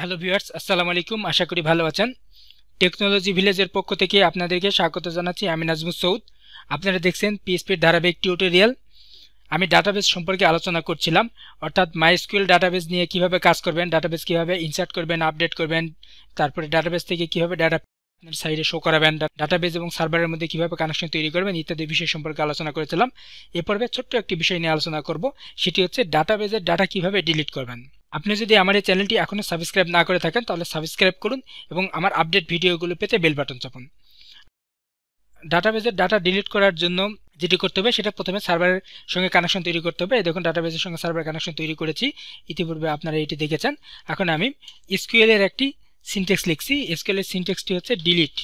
hello viewers আসসালামু আলাইকুম আশা করি ভালো আছেন টেকনোলজি ভিলেজের পক্ষ থেকে আপনাদেরকে স্বাগত জানাচ্ছি আমি নাজমুল সৌদ আপনারা দেখছেন পিএসপির ধারাবাহিক টিউটোরিয়াল আমি ডাটাবেস সম্পর্কে আলোচনা করছিলাম অর্থাৎ মাইস্কুয়েল ডাটাবেস নিয়ে কিভাবে কাজ করবেন ডাটাবেস কিভাবে ইনসার্ট করবেন আপডেট করবেন তারপরে ডাটাবেস থেকে কিভাবে ডাটা আপনার সাইডে শো করাবেন ডাটাবেস এবং সার্ভারের মধ্যে কিভাবে কানেকশন তৈরি করবেন ইত্যাদি বিষয় সম্পর্কে আলোচনা করেছিলাম এ পর্বে ছোট্ট একটি বিষয় নিয়ে আলোচনা করব সেটি হচ্ছে ডাটাবেজের ডাটা কিভাবে ডিলিট করবেন আপনি যদি আমার এই চ্যানেলটি এখনও সাবস্ক্রাইব না করে থাকেন তাহলে সাবস্ক্রাইব করুন এবং আমার আপডেট ভিডিওগুলো পেতে বেল বাটন চাপুন ডাটাবেজের ডাটা ডিলিট করার জন্য যেটি করতে হবে সেটা প্রথমে সার্ভারের সঙ্গে কানেকশন তৈরি করতে হবে দেখুন ডাটাবেজের সঙ্গে সার্ভার কানেকশন তৈরি করেছি ইতিপূর্বে আপনারা এটি দেখেছেন এখন আমি স্কুয়েলের একটি সিনটেক্স লিখছি স্কুয়েলের সিনটেক্সটি হচ্ছে ডিলিট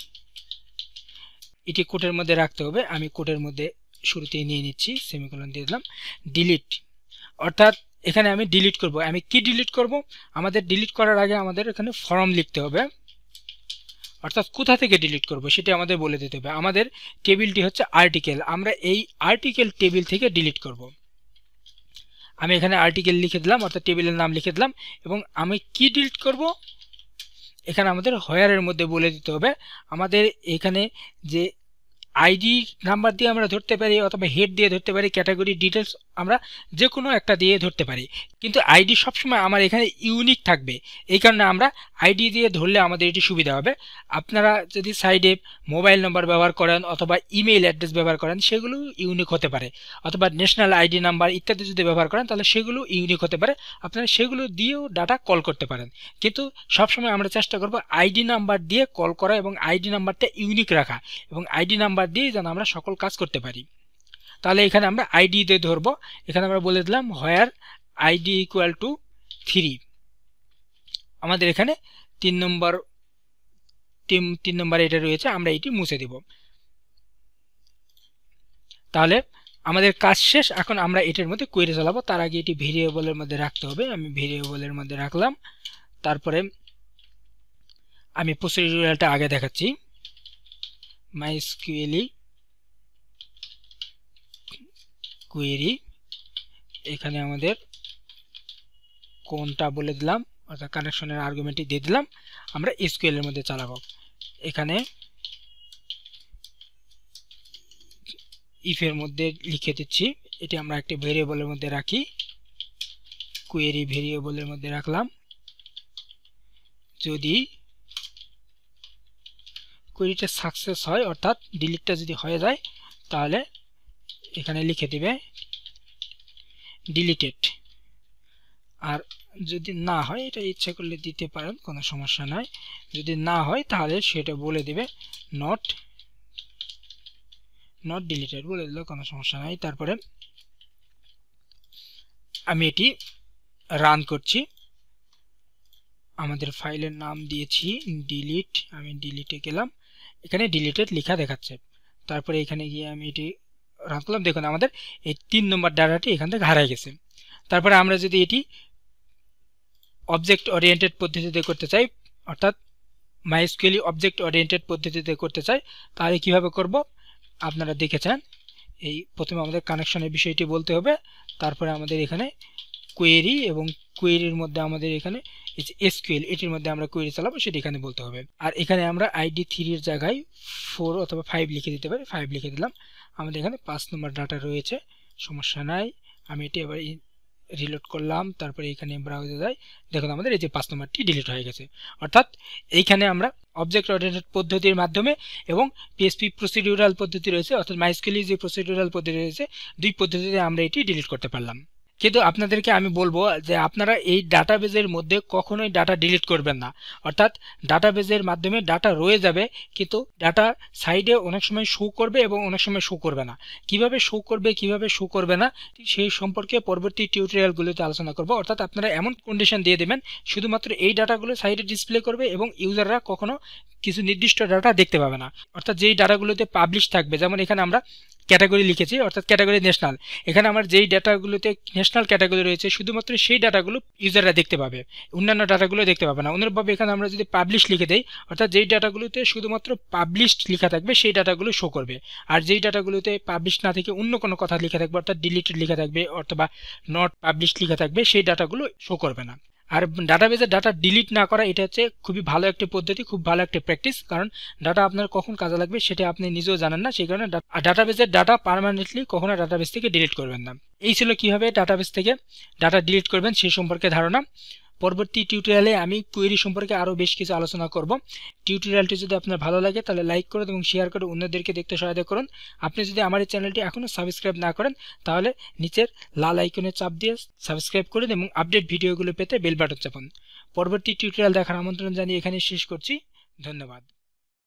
এটি কোটের মধ্যে রাখতে হবে আমি কোটের মধ্যে শুরুতেই নিয়ে নিচ্ছি সেমিকোলন দিয়ে দিলাম ডিলিট অর্থাৎ এখানে আমি ডিলিট করব আমি কি ডিলিট করব আমাদের ডিলিট করার আগে আমাদের এখানে ফর্ম লিখতে হবে অর্থাৎ কোথা থেকে ডিলিট করব সেটা আমাদের বলে দিতে হবে আমাদের টেবিলটি হচ্ছে আর্টিকেল আমরা এই আর্টিকেল টেবিল থেকে ডিলিট করব আমি এখানে আর্টিকেল লিখে দিলাম অর্থাৎ টেবিলের নাম লিখে দিলাম এবং আমি কি ডিলিট করব এখানে আমাদের হয়ারের মধ্যে বলে দিতে হবে আমাদের এখানে যে আইডি নাম্বার দিয়ে আমরা ধরতে পারি অথবা হেড দিয়ে ধরতে পারি ক্যাটাগরি ডিটেলস আমরা যে কোনো একটা দিয়ে ধরতে পারি কিন্তু আইডি সবসময় আমার এখানে ইউনিক থাকবে এই কারণে আমরা আইডি দিয়ে ধরলে আমাদের এটি সুবিধা হবে আপনারা যদি সাইডে মোবাইল নম্বর ব্যবহার করেন অথবা ইমেইল অ্যাড্রেস ব্যবহার করেন সেগুলো ইউনিক হতে পারে অথবা ন্যাশনাল আইডি নাম্বার ইত্যাদি যদি ব্যবহার করেন তাহলে সেগুলো ইউনিক হতে পারে আপনারা সেগুলো দিয়েও ডাটা কল করতে পারেন কিন্তু সবসময় আমরা চেষ্টা করব আইডি নাম্বার দিয়ে কল করা এবং আইডি নাম্বারটা ইউনিক রাখা এবং আইডি নাম্বার নাম্বার দিয়ে যেন আমরা সকল কাজ করতে পারি তাহলে এখানে আমরা আইডি দিয়ে ধরবো এখানে আমরা বলে দিলাম where ID equal to three আমাদের এখানে তিন নম্বর তিন নম্বর এটা রয়েছে আমরা এটি মুছে দেব তাহলে আমাদের কাজ শেষ এখন আমরা এটার মধ্যে কোয়েরি চালাবো তার আগে এটি ভেরিয়েবলের মধ্যে রাখতে হবে আমি ভেরিয়েবলের মধ্যে রাখলাম তারপরে আমি প্রসিডিউরালটা আগে দেখাচ্ছি MySQL কুয়েরি এখানে আমাদের কোনটা বলে দিলাম অর্থাৎ কানেকশনের আর্গুমেন্টটি দিয়ে দিলাম আমরা এর মধ্যে চালাবো এখানে ইফের মধ্যে লিখে দিচ্ছি এটি আমরা একটি ভেরিয়েবলের মধ্যে রাখি কুয়েরি ভেরিয়েবলের মধ্যে রাখলাম যদি কুইরিটা সাকসেস হয় অর্থাৎ ডিলিটটা যদি হয়ে যায় তাহলে এখানে লিখে দিবে ডিলিটেড আর যদি না হয় এটা ইচ্ছা করলে দিতে পারেন কোনো সমস্যা নয় যদি না হয় তাহলে সেটা বলে দিবে নট নট ডিলিটেড বলে দিল কোনো সমস্যা নাই তারপরে আমি এটি রান করছি আমাদের ফাইলের নাম দিয়েছি ডিলিট আমি ডিলিটে গেলাম এখানে ডিলিটেড লেখা দেখাচ্ছে তারপরে এখানে গিয়ে আমি এটি রান করলাম দেখুন আমাদের এই তিন নম্বর ডাটাটি এখান থেকে হারাই গেছে তারপরে আমরা যদি এটি অবজেক্ট ওরিয়েন্টেড পদ্ধতিতে করতে চাই অর্থাৎ মাইস্কুয়েলি অবজেক্ট ওরিয়েন্টেড পদ্ধতিতে করতে চাই তাহলে কিভাবে করব আপনারা দেখেছেন এই প্রথমে আমাদের কানেকশনের বিষয়টি বলতে হবে তারপরে আমাদের এখানে কোয়েরি এবং কোয়েরির মধ্যে আমাদের এখানে এসকিউএল এটির মধ্যে আমরা কোয়েরি চালাবো সেটি এখানে বলতে হবে আর এখানে আমরা আইডি থ্রির জায়গায় ফোর অথবা ফাইভ লিখে দিতে পারি ফাইভ লিখে দিলাম আমাদের এখানে পাঁচ নম্বর ডাটা রয়েছে সমস্যা নাই আমি এটি আবার রিলোড করলাম তারপরে এখানে ব্রাউজে যাই দেখুন আমাদের এই যে পাঁচ নম্বরটি ডিলিট হয়ে গেছে অর্থাৎ এইখানে আমরা অবজেক্ট অরিয়েন্টেড পদ্ধতির মাধ্যমে এবং পিএসপি প্রসিডিউরাল পদ্ধতি রয়েছে অর্থাৎ মাইস্কুলি যে প্রসিডিউরাল পদ্ধতি রয়েছে দুই পদ্ধতিতে আমরা এটি ডিলিট করতে পারলাম কিন্তু আপনাদেরকে আমি বলবো যে আপনারা এই ডাটাবেজের মধ্যে কখনোই ডাটা ডিলিট করবেন না অর্থাৎ ডাটাবেজের মাধ্যমে ডাটা রয়ে যাবে কিন্তু ডাটা সাইডে অনেক সময় শো করবে এবং অনেক সময় শো করবে না কিভাবে শো করবে কিভাবে শো করবে না সেই সম্পর্কে পরবর্তী টিউটোরিয়ালগুলোতে আলোচনা করব অর্থাৎ আপনারা এমন কন্ডিশন দিয়ে দেবেন শুধুমাত্র এই ডাটাগুলো সাইডে ডিসপ্লে করবে এবং ইউজাররা কখনো কিছু নির্দিষ্ট ডাটা দেখতে পাবে না অর্থাৎ যেই ডাটাগুলোতে পাবলিশ থাকবে যেমন এখানে আমরা ক্যাটাগরি লিখেছি অর্থাৎ ক্যাটাগরি ন্যাশনাল এখানে আমার যেই ডাটাগুলোতে ন্যাশনাল ক্যাটাগরি রয়েছে শুধুমাত্র সেই ডাটাগুলো ইউজাররা দেখতে পাবে অন্যান্য ডাটাগুলো দেখতে পাবে না অন্যভাবে এখানে আমরা যদি পাবলিশ লিখে দেই অর্থাৎ যেই ডাটাগুলোতে শুধুমাত্র পাবলিশড লেখা থাকবে সেই ডাটাগুলো শো করবে আর যেই ডাটাগুলোতে পাবলিশ না থেকে অন্য কোনো কথা লেখা থাকবে অর্থাৎ ডিলিটেড লেখা থাকবে অথবা নট পাবলিশ লেখা থাকবে সেই ডাটাগুলো শো করবে না আর ডাটাবেজের ডাটা ডিলিট না করা এটা হচ্ছে খুবই ভালো একটি পদ্ধতি খুব ভালো একটি প্র্যাকটিস কারণ ডাটা আপনার কখন কাজে লাগবে সেটা আপনি নিজেও জানেন না সেই কারণে ডাটাবেজের ডাটা পারমানেন্টলি কখনো ডাটাবেজ থেকে ডিলিট করবেন না এই ছিল কীভাবে ডাটাবেজ থেকে ডাটা ডিলিট করবেন সে সম্পর্কে ধারণা পরবর্তী টিউটোরিয়ালে আমি কোয়েরি সম্পর্কে আরও বেশ কিছু আলোচনা করব টিউটোরিয়ালটি যদি আপনার ভালো লাগে তাহলে লাইক করুন এবং শেয়ার করে অন্যদেরকে দেখতে সহায়তা করুন আপনি যদি আমার এই চ্যানেলটি এখনও সাবস্ক্রাইব না করেন তাহলে নিচের লাল আইকনে চাপ দিয়ে সাবস্ক্রাইব করুন এবং আপডেট ভিডিওগুলো পেতে বেল বাটন চাপুন পরবর্তী টিউটোরিয়াল দেখার আমন্ত্রণ জানিয়ে এখানে শেষ করছি ধন্যবাদ